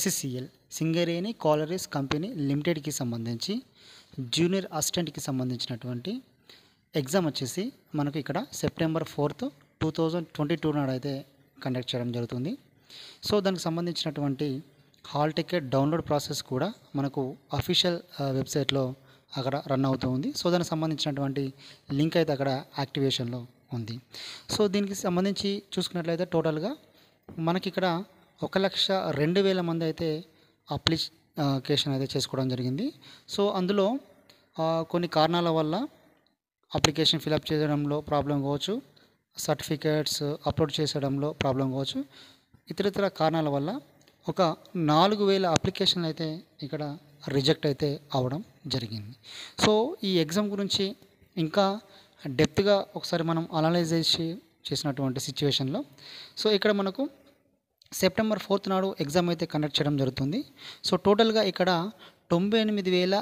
SSCL Singareni collieries company లిమిటెడ్కి సంబంధించి junior అసిస్టెంట్కి సంబంధించినటువంటి ఎగ్జామ్ వచ్చేసి మనకు ఇక్కడ September fourth two thousand twenty two నాడు అయితే కండక్ట్ చేయడం జరుగుతుంది సో దానికి సంబంధించినటువంటి హాల్ టికెట్ డౌన్లోడ్ ప్రాసెస్ కూడా మనకు అఫీషియల్ వెబ్సైట్లో అక్కడ రన్ అవుతూ ఉంది సో దానికి సంబంధించినటువంటి లింక్ అయితే అక్కడ యాక్టివేషన్లో ఉంది సో దీనికి సంబంధించి చూసుకున్నట్లయితే టోటల్గా మనకి ఇక్కడ ఒక లక్ష రెండు వేల మంది అయితే అప్లికేషన్ అయితే చేసుకోవడం జరిగింది సో అందులో కొన్ని కారణాల వల్ల అప్లికేషన్ ఫిలప్ చేయడంలో ప్రాబ్లం కావచ్చు సర్టిఫికేట్స్ అప్లోడ్ చేసేయడంలో ప్రాబ్లం కావచ్చు ఇతరితర కారణాల వల్ల ఒక నాలుగు వేల అప్లికేషన్లు అయితే ఇక్కడ రిజెక్ట్ అయితే అవడం జరిగింది సో ఈ ఎగ్జామ్ గురించి ఇంకా డెప్త్గా ఒకసారి మనం అనలైజ్ చేసి చేసినటువంటి సిచ్యువేషన్లో సో ఇక్కడ మనకు సెప్టెంబర్ ఫోర్త్ నాడు ఎగ్జామ్ అయితే కండక్ట్ చేయడం జరుగుతుంది సో టోటల్గా ఇక్కడ తొంభై ఎనిమిది వేల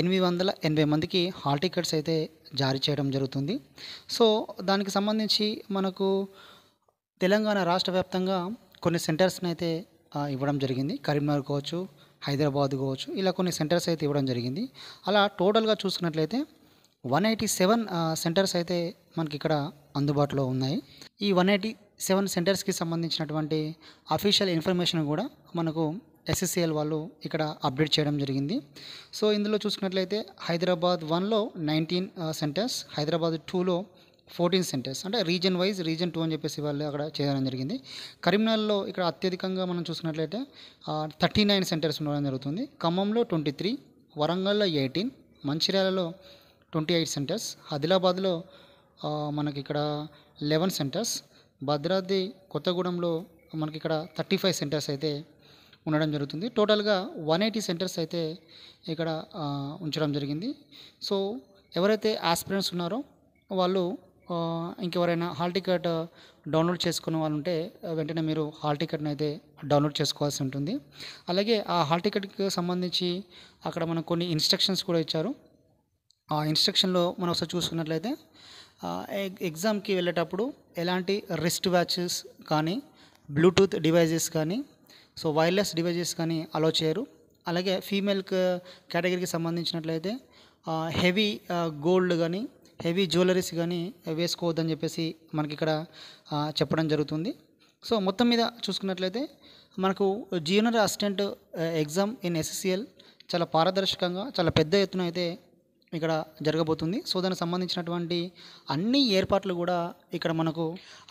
ఎనిమిది వందల ఎనభై మందికి హాల్ టికెట్స్ అయితే జారీ చేయడం జరుగుతుంది సో దానికి సంబంధించి మనకు తెలంగాణ రాష్ట్ర వ్యాప్తంగా కొన్ని సెంటర్స్ని అయితే ఇవ్వడం జరిగింది కరీంనగర్ కావచ్చు హైదరాబాద్ కావచ్చు ఇలా కొన్ని సెంటర్స్ అయితే ఇవ్వడం జరిగింది అలా టోటల్గా చూసుకున్నట్లయితే వన్ ఎయిటీ సెవెన్ సెంటర్స్ అయితే మనకి ఇక్కడ అందుబాటులో ఉన్నాయి ఈ వన్ ఎయిటీ సెవెన్ సెంటర్స్కి సంబంధించినటువంటి అఫీషియల్ ఇన్ఫర్మేషన్ కూడా మనకు ఎస్ఎస్సిఎల్ వాళ్ళు ఇక్కడ అప్డేట్ చేయడం జరిగింది సో ఇందులో చూసుకున్నట్లయితే హైదరాబాద్ వన్లో నైన్టీన్ సెంటర్స్ హైదరాబాద్ టూలో ఫోర్టీన్ సెంటర్స్ అంటే రీజన్ వైజ్ రీజన్ టూ అని చెప్పేసి వాళ్ళు అక్కడ చేయడం జరిగింది కరీంనగర్లో ఇక్కడ అత్యధికంగా మనం చూసినట్లయితే థర్టీ నైన్ సెంటర్స్ ఉండడం జరుగుతుంది ఖమ్మంలో ట్వంటీ త్రీ వరంగల్లో ఎయిటీన్ మంచిర్యాలలో ట్వంటీ ఎయిట్ సెంటర్స్ ఆదిలాబాద్లో మనకి ఇక్కడ లెవెన్ సెంటర్స్ భద్రాద్రి కొత్తగూడెంలో మనకి ఇక్కడ థర్టీ ఫైవ్ సెంటర్స్ అయితే ఉండడం జరుగుతుంది టోటల్గా వన్ ఎయిటీ సెంటర్స్ అయితే ఇక్కడ ఉంచడం జరిగింది సో ఎవరైతే ఆస్పిరెంట్స్ ఉన్నారో వాళ్ళు ఇంకెవరైనా హాల్ టికెట్ డౌన్లోడ్ చేసుకున్న వాళ్ళు ఉంటే వెంటనే మీరు హాల్ టికెట్ని అయితే డౌన్లోడ్ చేసుకోవాల్సి ఉంటుంది అలాగే ఆ హాల్ టికెట్కి సంబంధించి అక్కడ మనకు కొన్ని ఇన్స్ట్రక్షన్స్ కూడా ఇచ్చారు ఆ ఇన్స్ట్రక్షన్లో మనం ఒకసారి చూసుకున్నట్లయితే ఎగ్జామ్కి వెళ్ళేటప్పుడు ఎలాంటి రిస్ట్ వాచెస్ కానీ బ్లూటూత్ డివైజెస్ కానీ సో వైర్లెస్ డివైజెస్ కానీ అలో చేయరు అలాగే ఫీమేల్ కేటగిరీకి సంబంధించినట్లయితే హెవీ గోల్డ్ కానీ హెవీ జ్యువెలరీస్ కానీ వేసుకోవద్దని చెప్పేసి మనకి ఇక్కడ చెప్పడం జరుగుతుంది సో మొత్తం మీద చూసుకున్నట్లయితే మనకు junior assistant exam in SSCL చాలా పారదర్శకంగా చాలా పెద్ద ఎత్తున అయితే ఇక్కడ జరగబోతుంది సో దానికి సంబంధించినటువంటి అన్ని ఏర్పాట్లు కూడా ఇక్కడ మనకు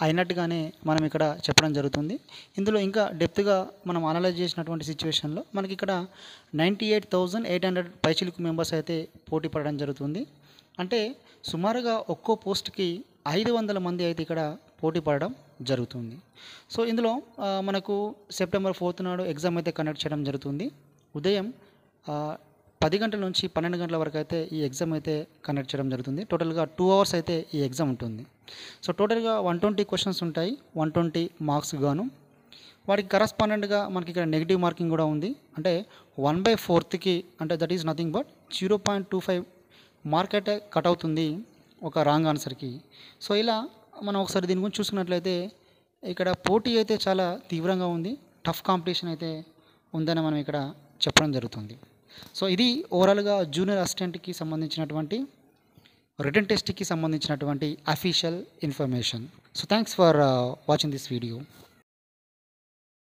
అయినట్టుగానే మనం ఇక్కడ చెప్పడం జరుగుతుంది ఇందులో ఇంకా డెప్త్గా మనం అనలైజ్ చేసినటువంటి సిచ్యువేషన్లో మనకి ఇక్కడ ninety eight thousand eight hundred పైచిలుకు మెంబర్స్ అయితే పోటీ పడడం జరుగుతుంది అంటే సుమారుగా ఒక్కో పోస్ట్కి ఐదు వందల మంది అయితే ఇక్కడ పోటీ పడడం జరుగుతుంది సో ఇందులో మనకు సెప్టెంబర్ ఫోర్త్ నాడు ఎగ్జామ్ అయితే కండక్ట్ చేయడం జరుగుతుంది ఉదయం పది గంటల నుంచి పన్నెండు గంటల వరకు అయితే ఈ ఎగ్జామ్ అయితే కండక్ట్ చేయడం జరుగుతుంది టోటల్గా టూ అవర్స్ అయితే ఈ ఎగ్జామ్ ఉంటుంది సో టోటల్గా వన్ ట్వంటీ క్వశ్చన్స్ ఉంటాయి వన్ ట్వంటీ మార్క్స్ గాను వాటికి కరస్పాండెంట్గా మనకి ఇక్కడ నెగిటివ్ మార్కింగ్ కూడా ఉంది అంటే వన్ బై ఫోర్త్కి అంటే that is nothing but zero point two five mark అయితే కట్ అవుతుంది ఒక రాంగ్ ఆన్సర్కి సో ఇలా మనం ఒకసారి దీని గురించి చూసుకున్నట్లయితే ఇక్కడ పోటీ అయితే చాలా తీవ్రంగా ఉంది టఫ్ కాంపిటీషన్ అయితే ఉందని మనం ఇక్కడ చెప్పడం జరుగుతుంది సో ఇది ఓవరాల్గా జూనియర్ అసిస్టెంట్కి సంబంధించినటువంటి రిటర్న్ టెస్ట్కి సంబంధించినటువంటి official information so thanks for watching this video